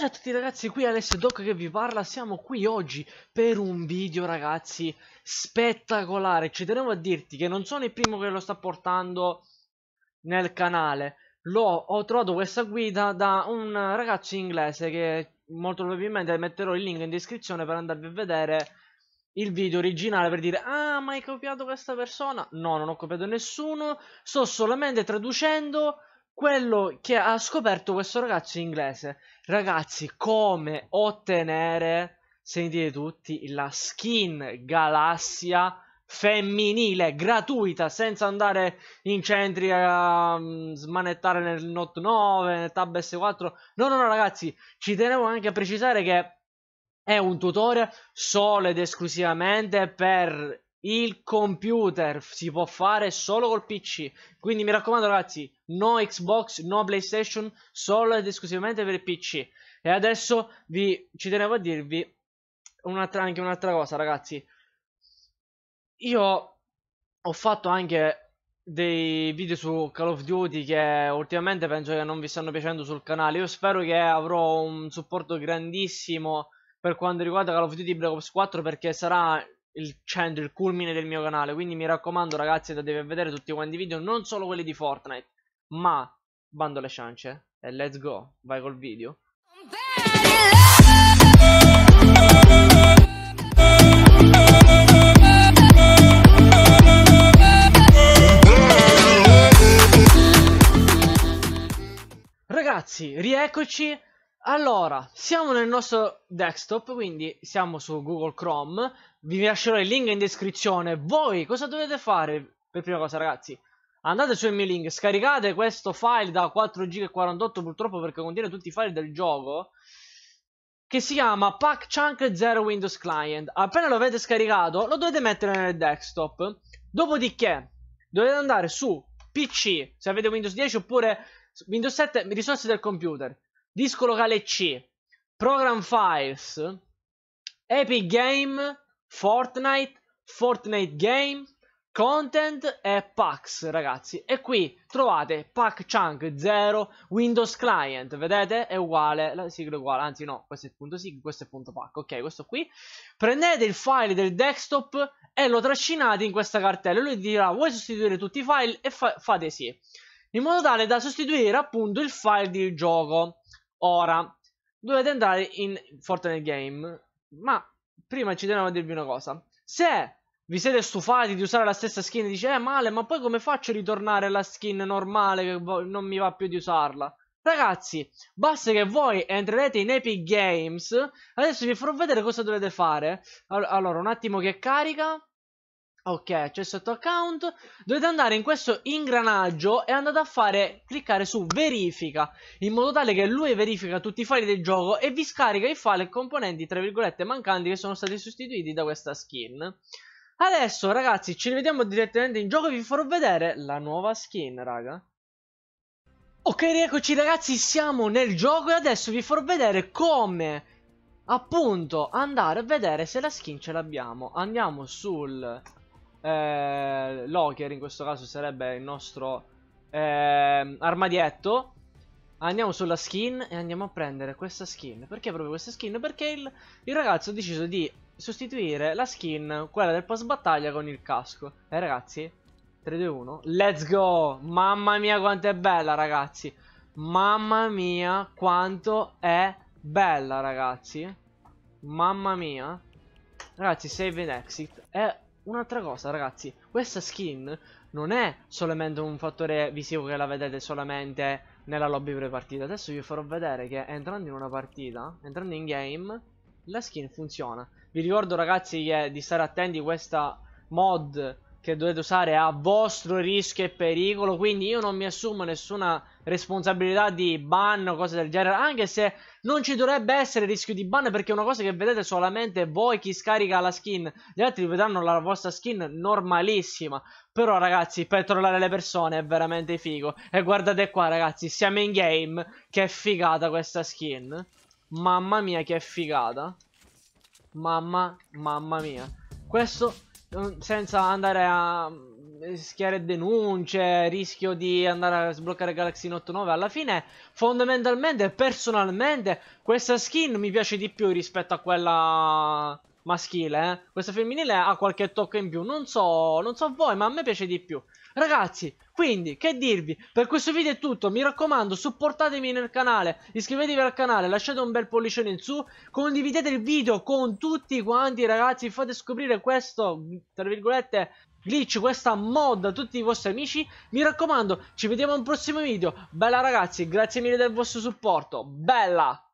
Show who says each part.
Speaker 1: Ciao a tutti ragazzi, qui Alessio Doc che vi parla, siamo qui oggi per un video ragazzi spettacolare Ci tenevo a dirti che non sono il primo che lo sta portando nel canale L'ho, Ho trovato questa guida da un ragazzo inglese che molto probabilmente metterò il link in descrizione per andarvi a vedere il video originale per dire ah ma hai copiato questa persona no non ho copiato nessuno sto solamente traducendo quello che ha scoperto questo ragazzo inglese. Ragazzi, come ottenere, sentite tutti, la skin galassia femminile gratuita senza andare in centri a um, smanettare nel Note 9, nel Tab S4. No, no, no, ragazzi, ci tenevo anche a precisare che è un tutorial solo ed esclusivamente per il computer si può fare solo col PC. Quindi mi raccomando, ragazzi, no Xbox, no PlayStation, solo ed esclusivamente per il PC. E adesso vi, ci tenevo a dirvi un'altra, anche un'altra cosa, ragazzi. Io ho fatto anche dei video su Call of Duty che ultimamente penso che non vi stanno piacendo sul canale. Io spero che avrò un supporto grandissimo per quanto riguarda Call of Duty Black Ops 4 perché sarà il centro, il culmine del mio canale. Quindi mi raccomando, ragazzi, andate a vedere tutti quanti i video, non solo quelli di Fortnite, ma bando alle ciance eh. e let's go, vai col video. Ragazzi, rieccoci allora, siamo nel nostro desktop, quindi siamo su Google Chrome, vi lascerò il link in descrizione. Voi cosa dovete fare per prima cosa, ragazzi? Andate sul mio link, scaricate questo file da 4GB48 purtroppo perché contiene tutti i file del gioco che si chiama Pack Chunk 0 Windows Client. Appena lo avete scaricato, lo dovete mettere nel desktop. Dopodiché dovete andare su PC, se avete Windows 10 oppure Windows 7, risorse del computer disco locale C, Program Files, Epic Game, Fortnite, Fortnite Game, Content e Packs, ragazzi. E qui trovate Pack Chunk 0, Windows Client, vedete? È uguale, la sigla è uguale, anzi no, questo è il punto sig, questo è il punto pack, ok, questo qui. Prendete il file del desktop e lo trascinate in questa cartella. Lui dirà, vuoi sostituire tutti i file? E fa fate sì. In modo tale da sostituire appunto il file di gioco. Ora, dovete entrare in Fortnite Game, ma prima ci teniamo a dirvi una cosa. Se vi siete stufati di usare la stessa skin e dice, eh male, ma poi come faccio a ritornare alla skin normale che non mi va più di usarla? Ragazzi, basta che voi entrerete in Epic Games. Adesso vi farò vedere cosa dovete fare. Allora, un attimo che carica. Ok, accesso al tuo account. Dovete andare in questo ingranaggio e andate a fare, cliccare su verifica, in modo tale che lui verifica tutti i file del gioco e vi scarica i file componenti, tra virgolette, mancanti che sono stati sostituiti da questa skin. Adesso, ragazzi, ci rivediamo direttamente in gioco e vi farò vedere la nuova skin, raga. Ok, eccoci ragazzi, siamo nel gioco e adesso vi farò vedere come appunto andare a vedere se la skin ce l'abbiamo. Andiamo sul eh, Locker in questo caso sarebbe il nostro eh, armadietto Andiamo sulla skin e andiamo a prendere questa skin Perché proprio questa skin? Perché il, il ragazzo ha deciso di sostituire la skin, quella del post battaglia con il casco E eh, ragazzi, 3, 2, 1, let's go! Mamma mia quanto è bella ragazzi Mamma mia quanto è bella ragazzi Mamma mia Ragazzi, save and exit È Un'altra cosa ragazzi, questa skin non è solamente un fattore visivo che la vedete solamente nella lobby pre-partita. Adesso vi farò vedere che entrando in una partita, entrando in game, la skin funziona. Vi ricordo ragazzi che di stare attenti questa mod che dovete usare a vostro rischio e pericolo, quindi io non mi assumo nessuna responsabilità di ban, o cose del genere, anche se non ci dovrebbe essere rischio di ban perché è una cosa che vedete solamente voi chi scarica la skin, gli altri vedranno la vostra skin normalissima. Però ragazzi, per trollare le persone è veramente figo. E guardate qua ragazzi, siamo in game, che figata questa skin. Mamma mia che figata. Mamma, mamma mia. Questo senza andare a mm, rischiare denunce, rischio di andare a sbloccare Galaxy Note 9. Alla fine, fondamentalmente, personalmente, questa skin mi piace di più rispetto a quella maschile. Eh? Questa femminile ha qualche tocco in più. Non so, non so voi, ma a me piace di più. Ragazzi, quindi, che dirvi? Per questo video è tutto, mi raccomando, supportatemi nel canale, iscrivetevi al canale, lasciate un bel pollicione in su, condividete il video con tutti quanti ragazzi, fate scoprire questo, tra virgolette, glitch, questa mod a tutti i vostri amici. Mi raccomando, ci vediamo al prossimo video. Bella ragazzi, grazie mille del vostro supporto, bella!